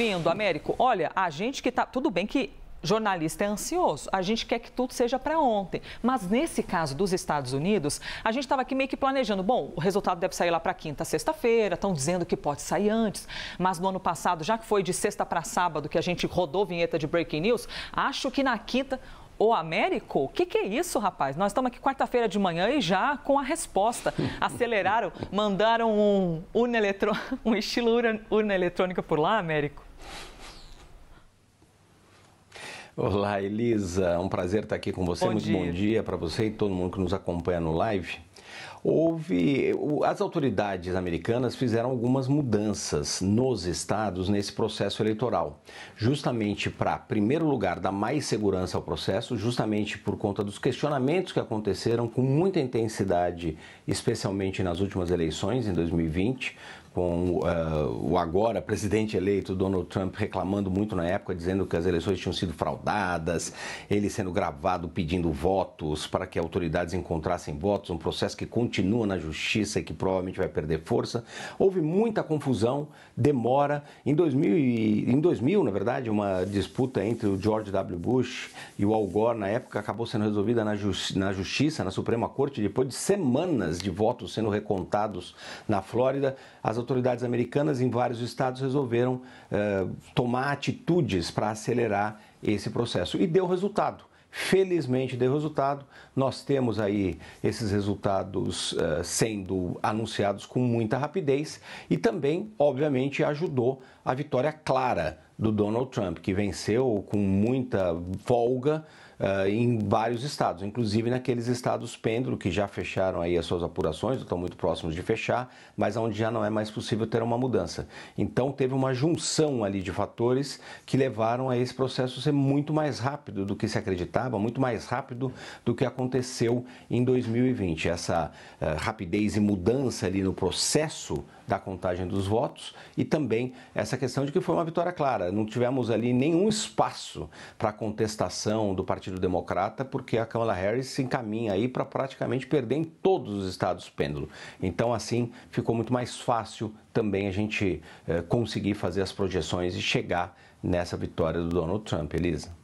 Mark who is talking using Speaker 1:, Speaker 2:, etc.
Speaker 1: ouvindo, Américo, olha, a gente que está. Tudo bem que jornalista é ansioso, a gente quer que tudo seja para ontem. Mas nesse caso dos Estados Unidos, a gente estava aqui meio que planejando, bom, o resultado deve sair lá para quinta, sexta-feira, estão dizendo que pode sair antes, mas no ano passado, já que foi de sexta para sábado que a gente rodou vinheta de breaking news, acho que na quinta o Américo? O que, que, é isso, rapaz? Nós estamos aqui quarta-feira de manhã e já com a resposta. Aceleraram, mandaram um, urna eletro... um estilo urna, eletrônica por lá, Américo?
Speaker 2: Olá, Elisa. É um prazer estar aqui com você. Bom Muito dia. bom dia para você e todo mundo que nos acompanha no live.
Speaker 1: Houve.
Speaker 2: As autoridades americanas fizeram algumas mudanças nos estados nesse processo eleitoral, justamente para, primeiro lugar, dar mais segurança ao processo, justamente por conta dos questionamentos que aconteceram com muita intensidade, especialmente nas últimas eleições, em 2020, com uh, o agora presidente eleito Donald Trump reclamando muito na época, dizendo que as eleições tinham sido fraudadas, ele sendo gravado pedindo votos para que autoridades encontrassem votos, um processo que continua na justiça e que provavelmente vai perder força. Houve muita confusão, demora. Em 2000, e, em 2000 na verdade, uma disputa entre o George W. Bush e o Al Gore na época acabou sendo resolvida na, justi na justiça, na Suprema Corte, depois de semanas de votos sendo recontados na Flórida. As autoridades americanas em vários estados resolveram eh, tomar atitudes para acelerar esse processo e deu resultado. Felizmente deu resultado. Nós temos aí esses resultados eh, sendo anunciados com muita rapidez e também, obviamente, ajudou a vitória clara do Donald Trump, que venceu com muita folga uh, em vários estados, inclusive naqueles estados pêndulo que já fecharam aí as suas apurações, estão muito próximos de fechar, mas onde já não é mais possível ter uma mudança. Então teve uma junção ali de fatores que levaram a esse processo ser muito mais rápido do que se acreditava, muito mais rápido do que aconteceu em 2020. Essa uh, rapidez e mudança ali no processo da contagem dos votos e também essa questão de que foi uma vitória clara não tivemos ali nenhum espaço para contestação do Partido Democrata, porque a Kamala Harris se encaminha aí para praticamente perder em todos os estados pêndulo. Então, assim, ficou muito mais fácil também a gente eh, conseguir fazer as projeções e chegar nessa vitória do Donald Trump, Elisa.